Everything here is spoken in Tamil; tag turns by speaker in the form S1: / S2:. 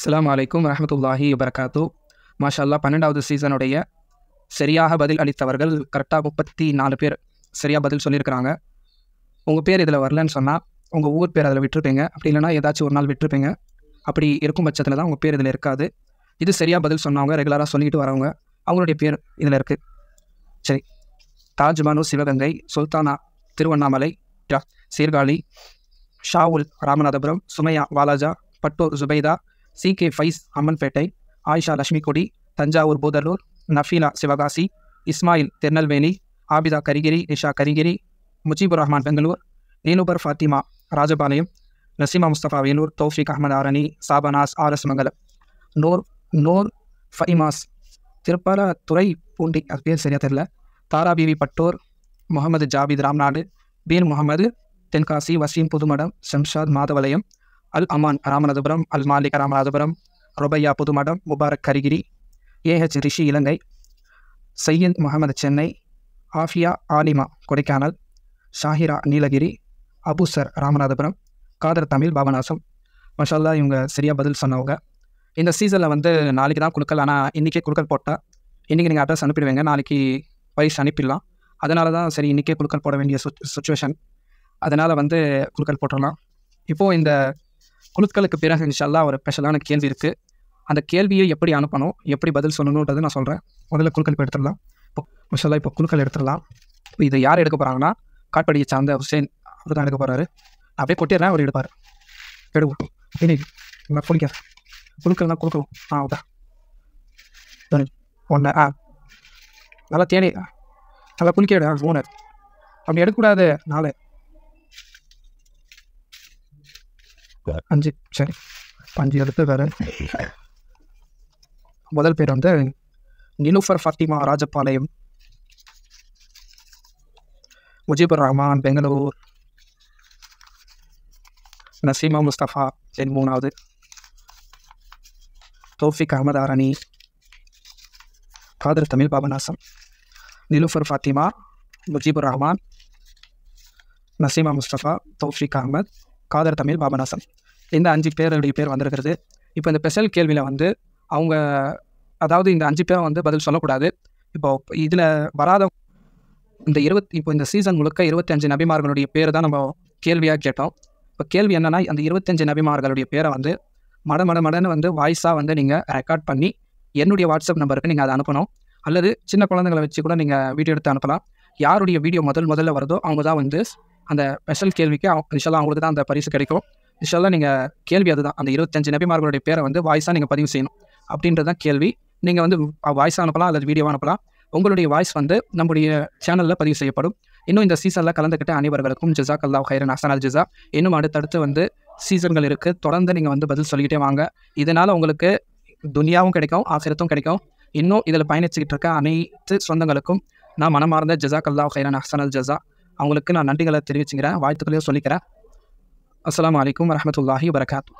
S1: அஸ்லாம் வலைக்கும் வரமத்துல்லாஹி வரகாத்து மாஷல்லா பன்னெண்டாவது சீசனுடைய சரியாக பதில் அளித்தவர்கள் கரெக்டாக முப்பத்தி நாலு பேர் சரியாக பதில் சொல்லியிருக்கிறாங்க உங்கள் பேர் இதில் வரலன்னு சொன்னால் உங்கள் ஊர் பேர் அதில் விட்டுருப்பீங்க அப்படி இல்லைன்னா ஏதாச்சும் ஒரு நாள் விட்டுருப்பீங்க அப்படி இருக்கும் பட்சத்தில் தான் உங்கள் பேர் இதில் இருக்காது இது சரியாக பதில் சொன்னவங்க ரெகுலராக சொல்லிக்கிட்டு வரவங்க அவங்களுடைய பேர் இதில் இருக்குது சரி தாஜ்மானு சிவகங்கை சுல்தானா திருவண்ணாமலை சீர்காழி ஷாவுல் ராமநாதபுரம் சுமையா வாலாஜா பட்டோர் ஜுபைதா சி கே ஃபைஸ் அம்மன்பேட்டை ஆயிஷா கொடி Thanjavur Budalur Nafeela Sivakasi Ismail Tirunelveli Abida Karigiri Risha Karigiri Mujibur Rahman Bangalore Neenufar Fathima Rajapalayam Naseema Mustafa Vellore Taufiq Ahmed Arani Shabnas R S Mangalam Noor Noor Faimas Tiruppalaithurai Poondi அது பேர் சரியாக தெரில தாராபிவி பட்டோர் முகமது ஜாபித் ராம்நாடு பீர் முகமது தென்காசி வசீம் புதுமடம் ஷம்ஷாத் மாதவலயம் அல் அமான் ராமநாதபுரம் அல் மாலிகா ராமநாதபுரம் ரொபையா புதுமடம் முபாரக் கரிகிரி ஏஹெச் ரிஷி இலங்கை சையத் முகமது சென்னை ஆஃபியா ஆலிமா கொடைக்கானல் ஷாஹிரா நீலகிரி அபுசர் ராமநாதபுரம் காதர் தமிழ் பாபநாசம் மஷாலா இவங்க சரியாக பதில் சொன்னவங்க இந்த சீசனில் வந்து நாளைக்கு தான் குழுக்கள் ஆனால் இன்றைக்கே கொடுக்கல் போட்டால் இன்றைக்கி நீங்கள் அட்ரஸ் அனுப்பிடுவீங்க நாளைக்கு வயசு அனுப்பிடலாம் அதனால தான் சரி இன்றைக்கே குழுக்கள் போட வேண்டிய சுச்சுவேஷன் அதனால் வந்து கொடுக்கல் போட்டுடலாம் இப்போது இந்த குழுக்களுக்கு பிறகு இன்ஷால்லா ஒரு ஸ்பெஷலான கேள்வி இருக்குது அந்த கேள்வியை எப்படி அனுப்பணும் எப்படி பதில் சொல்லணுன்றதை நான் சொல்கிறேன் முதல்ல குழுக்கள் இப்போ எடுத்துடலாம் இப்போ மிஷல்லா இப்போ குழுக்கள் எடுத்துடலாம் இப்போ இதை யார் எடுக்க போகிறாங்கன்னா காட்படியை சார்ந்த ஹுசேன் அவர் தான் எடுக்க போகிறாரு அப்படியே கொட்டிடுறேன் அவர் எடுப்பார் எடுவோம் நான் குளிக்க குழுக்கள்லாம் கொடுக்கணும் ஆ ஓகே ஒன்று ஆ நல்லா தேனி நல்லா குளிக்க ஓனர் அப்படி எடுக்கக்கூடாது நாலு அஞ்சு சரி அஞ்சு எழுத்து வேறு முதல் பேர் வந்து நிலுஃபர் ஃபாத்திமா ராஜபாளையம் முஜிபுர் ரஹ்மான் பெங்களூர் நசீமா முஸ்தஃபா என் மூணாவது தோஃபிக் அகமது ஆரணி காதர் தமிழ் பாபநாசம் நிலுஃபர் ஃபாத்திமா முஜிபுர் ரஹ்மான் நசீமா முஸ்தஃபா தௌஃபிக் அகமத் காதர் தமிழ் பாபநாசன் இந்த அஞ்சு பேருடைய பேர் வந்திருக்கிறது இப்போ இந்த ஸ்பெஷல் கேள்வியில் வந்து அவங்க அதாவது இந்த அஞ்சு பேரை வந்து பதில் சொல்லக்கூடாது இப்போ இதில் வராத இந்த இருபத்தி இப்போ இந்த சீசன் முழுக்க இருபத்தஞ்சு நபிமார்களுடைய பேர் தான் நம்ம கேள்வியாக கேட்டோம் இப்போ கேள்வி என்னென்னா அந்த இருபத்தஞ்சு நபிமார்களுடைய பேரை வந்து மட மட மடன்னு வந்து வாய்ஸாக வந்து நீங்கள் ரெக்கார்ட் பண்ணி என்னுடைய வாட்ஸ்அப் நம்பருக்கு நீங்கள் அதை அனுப்பணும் அல்லது சின்ன குழந்தைங்களை வச்சு கூட நீங்கள் வீடியோ எடுத்து அனுப்பலாம் யாருடைய வீடியோ முதல் முதல்ல வருதோ அவங்க தான் வந்து அந்த ஸ்பெஷல் கேள்விக்கு இன்ஷால்லாம் அவங்களுக்கு தான் அந்த பரிசு கிடைக்கும் இன்ஷால்லாம் நீங்கள் கேள்வி அதுதான் அந்த இருபத்தஞ்சு நபிமார்களுடைய பேரை வந்து வாய்ஸாக நீங்கள் பதிவு செய்யணும் அப்படின்றது தான் கேள்வி நீங்கள் வந்து வாய்ஸ் அனுப்பலாம் அல்லது வீடியோ அனுப்பலாம் உங்களுடைய வாய்ஸ் வந்து நம்முடைய சேனலில் பதிவு செய்யப்படும் இன்னும் இந்த சீசனில் கலந்துக்கிட்ட அனைவர்களுக்கும் ஜிசா கல்லா ஹைரன் அசனால் ஜிசா இன்னும் அடுத்தடுத்து வந்து சீசன்கள் இருக்குது தொடர்ந்து நீங்கள் வந்து பதில் சொல்லிக்கிட்டே வாங்க இதனால் உங்களுக்கு துனியாவும் கிடைக்கும் ஆசிரியத்தும் கிடைக்கும் இன்னும் இதில் பயணிச்சுக்கிட்டு இருக்க அனைத்து சொந்தங்களுக்கும் நான் மனமார்ந்த ஜிசா கல்லா ஹைரன் அஹசனல் ஜிசா அவங்களுக்கு நான் நன்றிகளை தெரிவிச்சுக்கிறேன் வாழ்த்துக்களையும் சொல்லிக்கிறேன் அஸ்லாம் வலைக்கம் வரமத்துல்லாஹி வரகாத்